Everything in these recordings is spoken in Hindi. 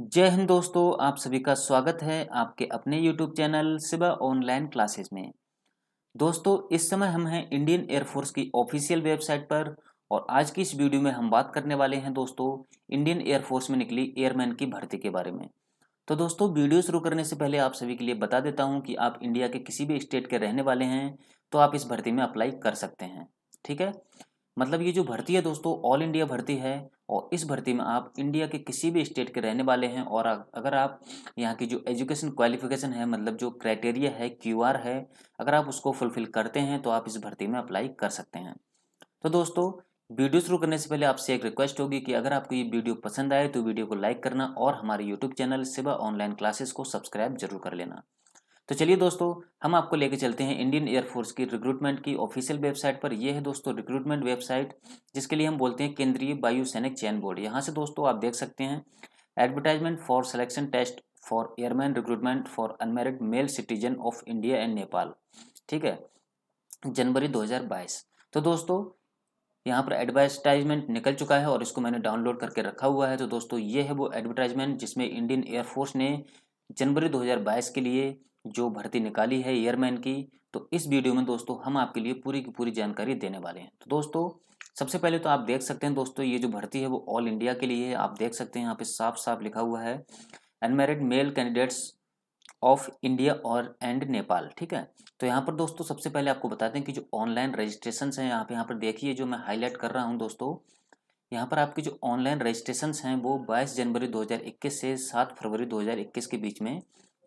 जय हिंद दोस्तों आप सभी का स्वागत है आपके अपने YouTube channel Shiva online classes में दोस्तों इस समय हम हैं इंडियन एयरफोर्स की ऑफिशियल वेबसाइट पर और आज की इस वीडियो में हम बात करने वाले हैं दोस्तों इंडियन एयरफोर्स में निकली एयरमैन की भर्ती के बारे में तो दोस्तों वीडियो शुरू करने से पहले आप सभी के लिए बता देता हूँ कि आप इंडिया के किसी भी स्टेट के रहने वाले हैं तो आप इस भर्ती में अप्लाई कर सकते हैं ठीक है मतलब ये जो भर्ती है दोस्तों ऑल इंडिया भर्ती है और इस भर्ती में आप इंडिया के किसी भी स्टेट के रहने वाले हैं और अगर आप यहाँ की जो एजुकेशन क्वालिफिकेशन है मतलब जो क्राइटेरिया है क्यूआर है अगर आप उसको फुलफिल करते हैं तो आप इस भर्ती में अप्लाई कर सकते हैं तो दोस्तों वीडियो शुरू करने से पहले आपसे एक रिक्वेस्ट होगी कि अगर आपको ये वीडियो पसंद आए तो वीडियो को लाइक करना और हमारे YouTube channel Shiva online classes को सब्सक्राइब जरूर कर लेना तो चलिए दोस्तों हम आपको लेके चलते हैं इंडियन एयरफोर्स की रिक्रूटमेंट की ऑफिशियल वेबसाइट पर यह है दोस्तों रिक्रूटमेंट वेबसाइट जिसके लिए हम बोलते हैं केंद्रीय वायु सैनिक चयन बोर्ड यहाँ से दोस्तों आप देख सकते हैं advertisement for selection test for airman recruitment for unmarried male citizen of India and Nepal ठीक है जनवरी 2022 तो दोस्तों यहाँ पर एडवर्टाइजमेंट निकल चुका है और इसको मैंने डाउनलोड करके रखा हुआ है तो दोस्तों ये है वो एडवर्टाइजमेंट जिसमें इंडियन एयरफोर्स ने जनवरी 2022 के लिए जो भर्ती निकाली है एयरमैन की तो इस वीडियो में दोस्तों हम आपके लिए पूरी की पूरी जानकारी देने वाले हैं तो दोस्तों सबसे पहले तो आप देख सकते हैं दोस्तों ये जो भर्ती है वो ऑल इंडिया के लिए है आप देख सकते हैं यहाँ पे साफ साफ लिखा हुआ है unmarried male candidates of India और एंड नेपाल ठीक है तो यहाँ पर दोस्तों सबसे पहले आपको बताते हैं कि जो ऑनलाइन रजिस्ट्रेशन है यहाँ पे यहाँ पर देखिए जो मैं हाईलाइट कर रहा हूँ दोस्तों यहाँ पर आपके जो ऑनलाइन रजिस्ट्रेशन हैं वो बाईस जनवरी 2021 से सात फरवरी 2021 के बीच में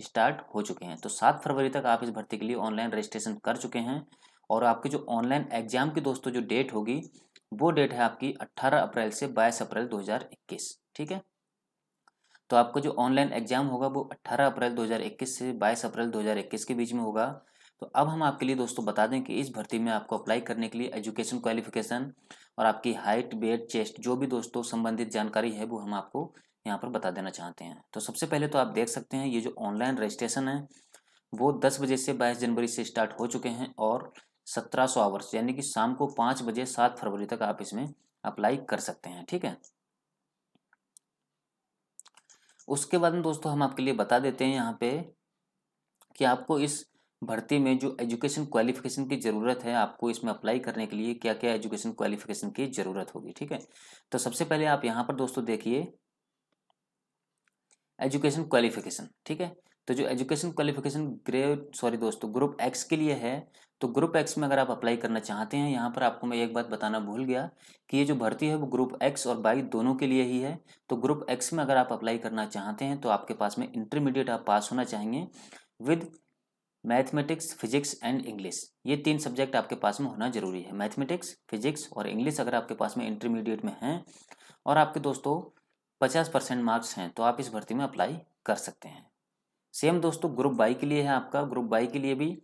स्टार्ट हो चुके हैं तो सात फरवरी तक आप इस भर्ती के लिए ऑनलाइन रजिस्ट्रेशन कर चुके हैं और आपके जो ऑनलाइन एग्जाम की दोस्तों जो डेट होगी वो डेट है आपकी 18 अप्रैल से 22 अप्रैल 2021 ठीक है तो आपका जो ऑनलाइन एग्जाम होगा वो 18 अप्रैल 2021 से 22 अप्रैल 2021 के बीच में होगा तो अब हम आपके लिए दोस्तों बता दें कि इस भर्ती में आपको अप्लाई करने के लिए एजुकेशन क्वालिफिकेशन और आपकी हाइट वेट चेस्ट जो भी दोस्तों संबंधित जानकारी है वो हम आपको यहाँ पर बता देना चाहते हैं तो सबसे पहले तो आप देख सकते हैं ये जो ऑनलाइन रजिस्ट्रेशन है वो दस बजे से बाईस जनवरी से स्टार्ट हो चुके हैं और सत्रह सौ आवर्स यानी कि शाम को पाँच बजे सात फरवरी तक आप इसमें अप्लाई कर सकते हैं ठीक है उसके बाद में दोस्तों हम आपके लिए बता देते हैं यहाँ पे कि आपको इस भर्ती में जो एजुकेशन क्वालिफिकेशन की ज़रूरत है आपको इसमें अप्लाई करने के लिए क्या क्या एजुकेशन क्वालिफिकेशन की ज़रूरत होगी ठीक है तो सबसे पहले आप यहाँ पर दोस्तों देखिए एजुकेशन क्वालिफिकेशन ठीक है तो जो एजुकेशन क्वालिफिकेशन ग्रेड सॉरी दोस्तों तो ग्रुप एक्स के लिए है तो ग्रुप एक्स में अगर आप अप्लाई करना चाहते हैं यहाँ पर आपको मैं एक बात बताना भूल गया कि ये जो भर्ती है वो ग्रुप एक्स और बाई दोनों के लिए ही है तो ग्रुप एक्स में अगर आप अप्लाई करना चाहते हैं तो आपके पास में इंटरमीडिएट आप पास होना चाहेंगे with mathematics physics and English ये तीन सब्जेक्ट आपके पास में होना जरूरी है मैथमेटिक्स फिजिक्स और इंग्लिश अगर आपके पास में इंटरमीडिएट में हैं और आपके दोस्तों पचास परसेंट मार्क्स हैं तो आप इस भर्ती में अप्लाई कर सकते हैं सेम दोस्तों ग्रुप बाई के लिए है आपका ग्रुप बाई के लिए भी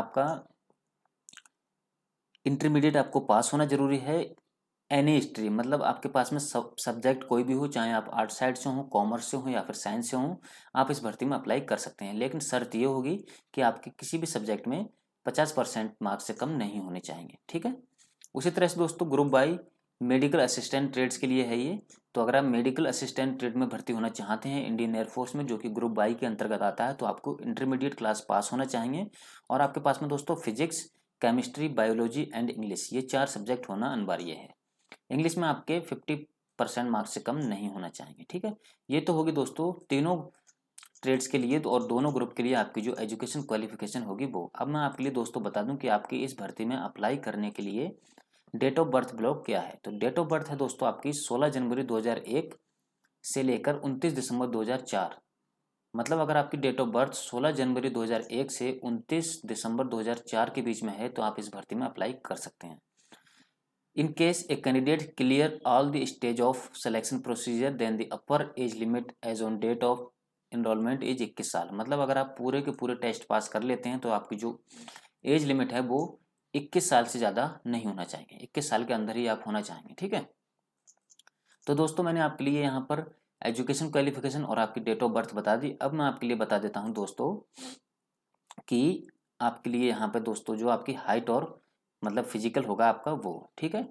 आपका इंटरमीडिएट आपको पास होना जरूरी है एनी स्ट्रीम मतलब आपके पास में सब सब्जेक्ट कोई भी हो चाहे आप आर्ट साइड से हो कॉमर्स से हो या फिर साइंस से हो आप इस भर्ती में अप्लाई कर सकते हैं लेकिन शर्त ये होगी कि आपके किसी भी सब्जेक्ट में पचास परसेंट मार्क्स से कम नहीं होने चाहिए ठीक है उसी तरह से दोस्तों group Y medical assistant trades के लिए है ये तो अगर आप मेडिकल असिस्टेंट ट्रेड में भर्ती होना चाहते हैं इंडियन एयरफोर्स में जो कि ग्रुप बाई के अंतर्गत आता है तो आपको इंटरमीडिएट क्लास पास होना चाहिए और आपके पास में दोस्तों physics chemistry biology and English ये चार सब्जेक्ट होना अनिवार्य है इंग्लिश में आपके फिफ्टी परसेंट मार्क्स से कम नहीं होना चाहिए ठीक है ये तो होगी दोस्तों तीनों ट्रेड्स के लिए तो और दोनों ग्रुप के लिए आपकी जो एजुकेशन क्वालिफिकेशन होगी वो अब मैं आपके लिए दोस्तों बता दूं कि आपकी इस भर्ती में अप्लाई करने के लिए डेट ऑफ बर्थ ब्लॉक क्या है तो डेट ऑफ बर्थ है दोस्तों आपकी 16 जनवरी 2001 से लेकर 29 दिसंबर 2004 मतलब अगर आपकी डेट ऑफ बर्थ 16 जनवरी 2001 से 29 दिसंबर 2004 के बीच में है तो आप इस भर्ती में अप्लाई कर सकते हैं in case a candidate clear all the stage of selection procedure then the upper age limit as on date of enrolment as इक्कीस साल मतलब अगर आप पूरे के पूरे टेस्ट पास कर लेते हैं तो आपकी जो एज लिमिट है वो इक्कीस साल से ज़्यादा नहीं होना चाहिए इक्कीस साल के अंदर ही आप होना चाहेंगे ठीक है तो दोस्तों मैंने आपके लिए यहाँ पर एजुकेशन क्वालिफिकेशन और आपकी डेट ऑफ बर्थ बता दी अब मैं आपके लिए बता देता हूँ दोस्तों कि आपके लिए यहाँ पर दोस्तों जो आपकी हाइट और मतलब फिजिकल होगा आपका वो ठीक है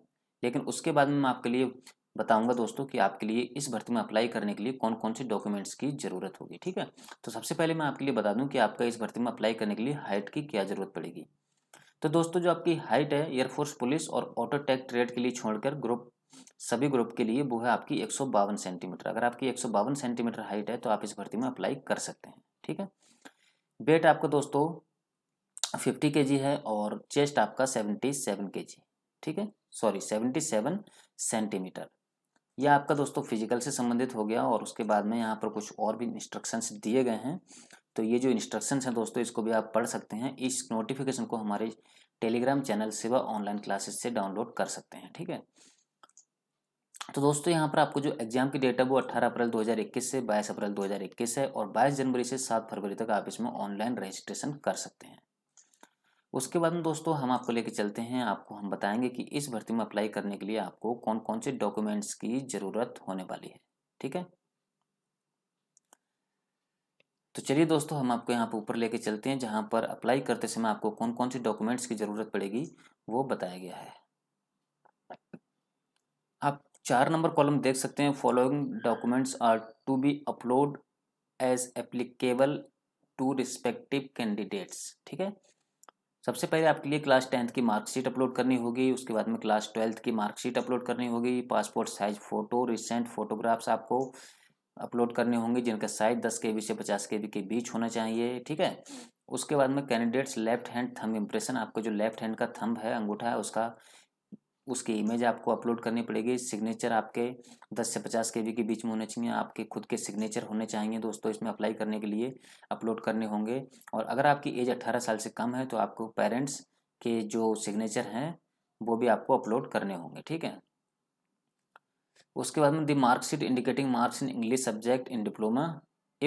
लेकिन उसके बाद में मैं आपके लिए बताऊंगा दोस्तों कि आपके लिए इस भर्ती में अप्लाई करने के लिए कौन कौन से डॉक्यूमेंट्स की ज़रूरत होगी ठीक है तो सबसे पहले मैं आपके लिए बता दूं कि आपका इस भर्ती में अप्लाई करने के लिए हाइट की क्या ज़रूरत पड़ेगी तो दोस्तों जो आपकी हाइट है एयरफोर्स पुलिस और ऑटो टैक ट्रेड के लिए छोड़कर ग्रुप सभी ग्रुप के लिए वो है आपकी एक सेंटीमीटर अगर आपकी एक सेंटीमीटर हाइट है तो आप इस भर्ती में अप्लाई कर सकते हैं ठीक है वेट आपका दोस्तों फिफ्टी के जी है और चेस्ट आपका सेवेंटी सेवन के जी ठीक है सॉरी सेवेंटी सेवन सेंटीमीटर यह आपका दोस्तों फिजिकल से संबंधित हो गया और उसके बाद में यहाँ पर कुछ और भी इंस्ट्रक्शंस दिए गए हैं तो ये जो इंस्ट्रक्शंस हैं दोस्तों इसको भी आप पढ़ सकते हैं इस नोटिफिकेशन को हमारे Telegram channel Shiva online classes से डाउनलोड कर सकते हैं ठीक है तो दोस्तों यहाँ पर आपको जो एग्जाम की डेट है वो 18 अप्रैल 2021 से 22 अप्रैल 2021 है और 22 जनवरी से 7 फरवरी तक आप इसमें ऑनलाइन रजिस्ट्रेशन कर सकते हैं उसके बाद में दोस्तों हम आपको लेके चलते हैं आपको हम बताएंगे कि इस भर्ती में अप्लाई करने के लिए आपको कौन कौन से डॉक्यूमेंट्स की ज़रूरत होने वाली है ठीक है तो चलिए दोस्तों हम आपको यहाँ पर ऊपर लेके चलते हैं जहाँ पर अप्लाई करते समय आपको कौन कौन से डॉक्यूमेंट्स की ज़रूरत पड़ेगी वो बताया गया है आप चार नंबर कॉलम देख सकते हैं following documents are to be upload as applicable to respective candidates ठीक है सबसे पहले आपके लिए क्लास टेंथ की मार्कशीट अपलोड करनी होगी उसके बाद में क्लास ट्वेल्थ की मार्कशीट अपलोड करनी होगी passport size photo recent photographs आपको अपलोड करने होंगे जिनका साइज दस के बी से पचास के बी के बीच होना चाहिए ठीक है उसके बाद में candidates left hand thumb impression आपका जो लेफ्ट हैंड का थंब है अंगूठा है उसका उसकी इमेज आपको अपलोड करनी पड़ेगी सिग्नेचर आपके 10 से 50 के बी के बीच में होने चाहिए आपके खुद के सिग्नेचर होने चाहिए दोस्तों इसमें अप्लाई करने के लिए अपलोड करने होंगे और अगर आपकी एज 18 साल से कम है तो आपको पेरेंट्स के जो सिग्नेचर हैं वो भी आपको अपलोड करने होंगे ठीक है उसके बाद में the mark sheet indicating marks in English subject in diploma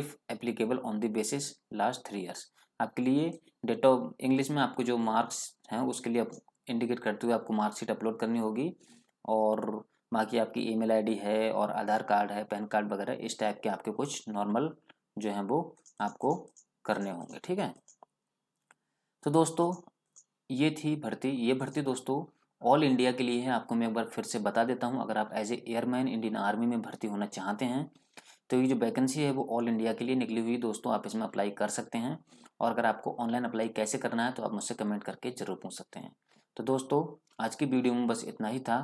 if applicable on the basis last three years आपके लिए डेट ऑफ इंग्लिश में आपको जो मार्क्स हैं उसके लिए इंडिकेट करते हुए आपको मार्कशीट अपलोड करनी होगी और बाकी आपकी ईमेल आईडी है और आधार कार्ड है पैन कार्ड वगैरह इस टाइप के आपके कुछ नॉर्मल जो हैं वो आपको करने होंगे ठीक है तो दोस्तों ये थी भर्ती ये भर्ती दोस्तों ऑल इंडिया के लिए है आपको मैं एक बार फिर से बता देता हूँ अगर आप as a airman Indian army में भर्ती होना चाहते हैं तो ये जो वैकेंसी है वो ऑल इंडिया के लिए निकली हुई दोस्तों आप इसमें अप्लाई कर सकते हैं और अगर आपको ऑनलाइन अप्लाई कैसे करना है तो आप मुझसे कमेंट करके जरूर पूछ सकते हैं तो दोस्तों आज की वीडियो में बस इतना ही था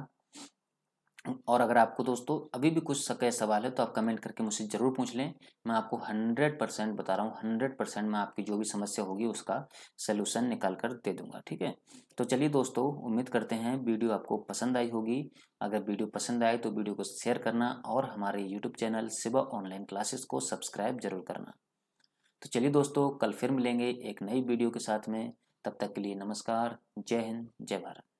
और अगर आपको दोस्तों अभी भी कुछ सके सवाल है तो आप कमेंट करके मुझसे ज़रूर पूछ लें मैं आपको हंड्रेड परसेंट बता रहा हूँ हंड्रेड परसेंट मैं आपकी जो भी समस्या होगी उसका सलूशन निकाल कर दे दूंगा ठीक है तो चलिए दोस्तों उम्मीद करते हैं वीडियो आपको पसंद आई होगी अगर वीडियो पसंद आए तो वीडियो को शेयर करना और हमारे YouTube channel Shiva online classes को सब्सक्राइब जरूर करना तो चलिए दोस्तों कल फिर मिलेंगे एक नई वीडियो के साथ में तब तक के लिए नमस्कार जय हिंद जय भारत